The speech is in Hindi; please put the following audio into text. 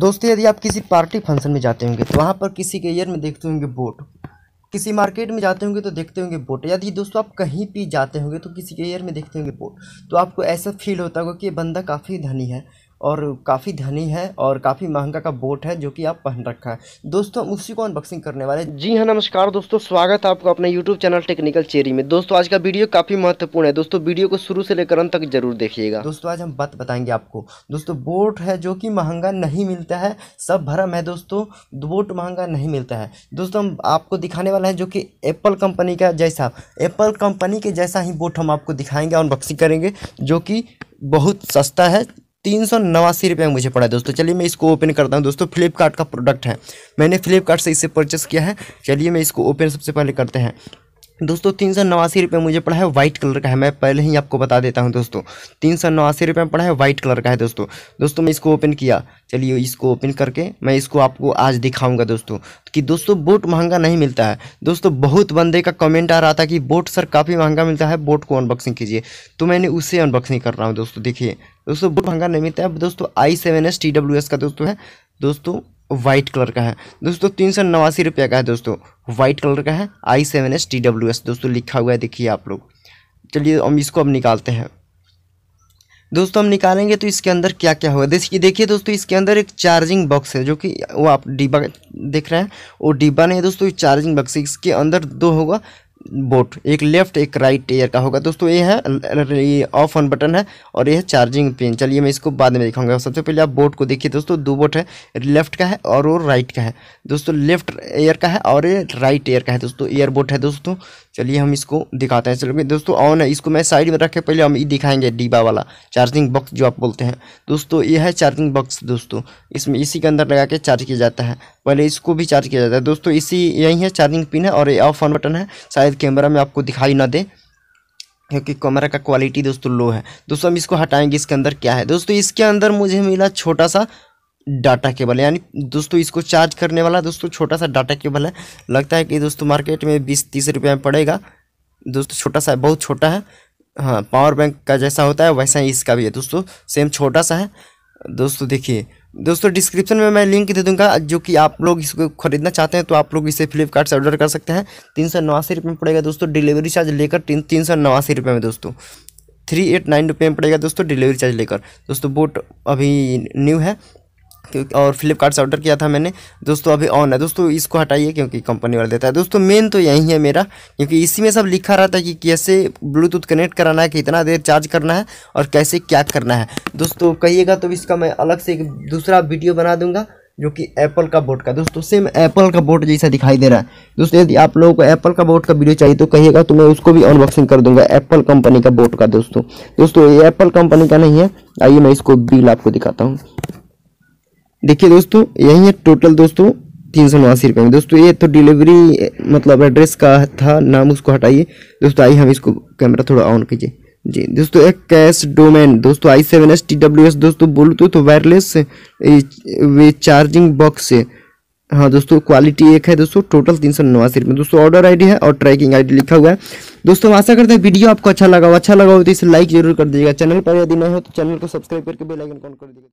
दोस्तों यदि आप किसी पार्टी फंक्शन में जाते होंगे तो वहाँ पर किसी के ईयर में देखते होंगे बोट किसी मार्केट में जाते होंगे तो देखते होंगे बोट यदि दोस्तों आप कहीं भी जाते होंगे तो किसी के ईयर में देखते होंगे बोट तो आपको ऐसा फील होता होगा कि ये बंदा काफ़ी धनी है और काफ़ी धनी है और काफ़ी महंगा का बोट है जो कि आप पहन रखा है दोस्तों हम उसी को अनबॉक्सिंग करने वाले जी हाँ नमस्कार दोस्तों स्वागत है आपको अपने यूट्यूब चैनल टेक्निकल चेरी में दोस्तों आज का वीडियो काफ़ी महत्वपूर्ण है दोस्तों वीडियो को शुरू से लेकर अंत तक जरूर देखिएगा दोस्तों आज हम बात बताएंगे आपको दोस्तों बोट है जो कि महंगा नहीं मिलता है सब भरम है दोस्तों बोट महंगा नहीं मिलता है दोस्तों हम आपको दिखाने वाला है जो कि एप्पल कंपनी का जैसा एप्पल कंपनी के जैसा ही बोट हम आपको दिखाएंगे अनबॉक्सिंग करेंगे जो कि बहुत सस्ता है तीन सौ नवासी रुपये में मुझे पड़ा है दोस्तों चलिए मैं इसको ओपन करता हूँ दोस्तों फ्लिपकार्ट का प्रोडक्ट है मैंने फ्लिपकार्ट से इसे परचेस किया है चलिए मैं इसको ओपन सबसे पहले करते हैं दोस्तों तीन सौ नवासी रुपये मुझे पड़ा है वाइट कलर का है मैं पहले ही आपको बता देता हूँ दोस्तों तीन सौ नवासी रुपये में पड़ा है वाइट कलर का है दोस्तों दोस्तों मैं इसको ओपन किया चलिए इसको ओपन करके मैं इसको आपको आज दिखाऊंगा दोस्तों कि दोस्तों बोट महंगा नहीं मिलता है दोस्तों बहुत बंदे का कमेंट आ रहा था कि बोट सर काफ़ी महंगा मिलता है बोट को अनबॉक्सिंग कीजिए तो मैंने उससे अनबॉक्सिंग कर रहा हूँ दोस्तों देखिए दोस्तों बोट महंगा नहीं मिलता है दोस्तों I seven S T W S का दोस्तों है दोस्तों वाइट कलर का है दोस्तों तीन सौ नवासी रुपये का है दोस्तों वाइट कलर का है I seven S T W S दोस्तों लिखा हुआ है देखिए आप लोग चलिए हम इसको अब निकालते हैं दोस्तों हम निकालेंगे तो इसके अंदर क्या क्या होगा देखिए देखिए दोस्तों इसके अंदर एक चार्जिंग बॉक्स है जो कि वो आप डिब्बा देख रहे हैं वो डिब्बा नहीं है दोस्तों चार्जिंग बॉक्स इसके अंदर दो होगा बोट एक लेफ्ट एक राइट ईयर का होगा दोस्तों ये है ये ऑफ ऑन बटन है और ये है चार्जिंग पिन चलिए मैं इसको बाद में दिखाऊंगा सबसे पहले आप बोट को देखिए दोस्तों दो बोट है लेफ्ट का है और वो राइट का है दोस्तों लेफ्ट ईयर का है और ये राइट ईयर का है दोस्तों ईयर बोट है दोस्तों चलिए हम इसको दिखाते हैं चलो दोस्तों ऑन है इसको मैं साइड में रखे पहले हम ये दिखाएंगे डिब्बा वाला चार्जिंग बॉक्स जो आप बोलते हैं दोस्तों ये है चार्जिंग बॉक्स दोस्तों इसमें इसी के अंदर लगा के चार्ज किया जाता है पहले इसको भी चार्ज किया जाता है दोस्तों इसी यही है चार्जिंग पिन है और ये ऑफ ऑन बटन है शायद शायद कैमरा में आपको दिखाई ना दे क्योंकि कैमरा का क्वालिटी दोस्तों लो है दोस्तों हम इसको हटाएंगे इसके अंदर क्या है दोस्तों इसके अंदर मुझे मिला छोटा सा डाटा केबल यानी दोस्तों इसको चार्ज करने वाला दोस्तों छोटा सा डाटा केबल है लगता है कि दोस्तों मार्केट में बीस तीस रुपये में पड़ेगा दोस्तों छोटा सा है बहुत छोटा है हाँ पावर बैंक का जैसा होता है वैसा ही इसका भी है दोस्तों सेम छोटा सा है दोस्तों देखिए दोस्तों डिस्क्रिप्शन में मैं लिंक दे दूंगा जो कि आप लोग इसको खरीदना चाहते हैं तो आप लोग इसे फ्लिपकार्ट से ऑर्डर कर सकते हैं तीन सौ नवासी रुपये में पड़ेगा दोस्तों डिलीवरी चार्ज लेकर तीन तीन सौ नवासी रुपये में दोस्तों थ्री एट नाइन रुपये में पड़ेगा दोस्तों डिलीवरी चार्ज लेकर दोस्तों बोट अभी न्यू है क्योंकि और फ्लिपकार्ट से ऑर्डर किया था मैंने दोस्तों अभी ऑन है दोस्तों इसको हटाइए क्योंकि कंपनी वाला देता है दोस्तों मेन तो यही है मेरा क्योंकि इसी में सब लिखा रहता है कि कैसे ब्लूटूथ कनेक्ट कराना है कितना देर चार्ज करना है और कैसे क्या करना है दोस्तों कहिएगा तो इसका मैं अलग से एक दूसरा वीडियो बना दूंगा जो कि एप्पल का बोट का दोस्तों सेम एप्पल का बोट जैसा दिखाई दे रहा है दोस्तों यदि आप लोगों को एप्पल का बोट का वीडियो चाहिए तो कहिएगा तो मैं उसको भी अनबॉक्सिंग कर दूंगा एप्पल कंपनी का बोट का दोस्तों दोस्तों ये एप्पल कंपनी का नहीं है आइए मैं इसको बिल आपको दिखाता हूँ देखिए दोस्तों यही है टोटल दोस्तों तीन सौ नवासी रुपये में दोस्तों ये तो डिलीवरी मतलब एड्रेस का था नाम उसको हटाइए दोस्तों आइए हम इसको कैमरा थोड़ा ऑन कीजिए जी दोस्तों एक कैश डोमेन दोस्तों I seven S T W S दोस्तों ब्लूटूथ तो वायरलेस वे चार्जिंग बॉक्स हाँ दोस्तों क्वालिटी एक है दोस्तों टोटल तीन सौ नवासी रुपये दोस्तों ऑर्डर आईडी है और ट्रैकिंग आईडी लिखा हुआ है दोस्तों आशा करते हैं वीडियो आपको अच्छा लगा हो अच्छा लगा हो तो इसे लाइक जरूर कर दीजिएगा चैनल पर यदि नहीं हो तो चैनल को सब्सक्राइब करके बेल आइकन ऑन कर दीजिएगा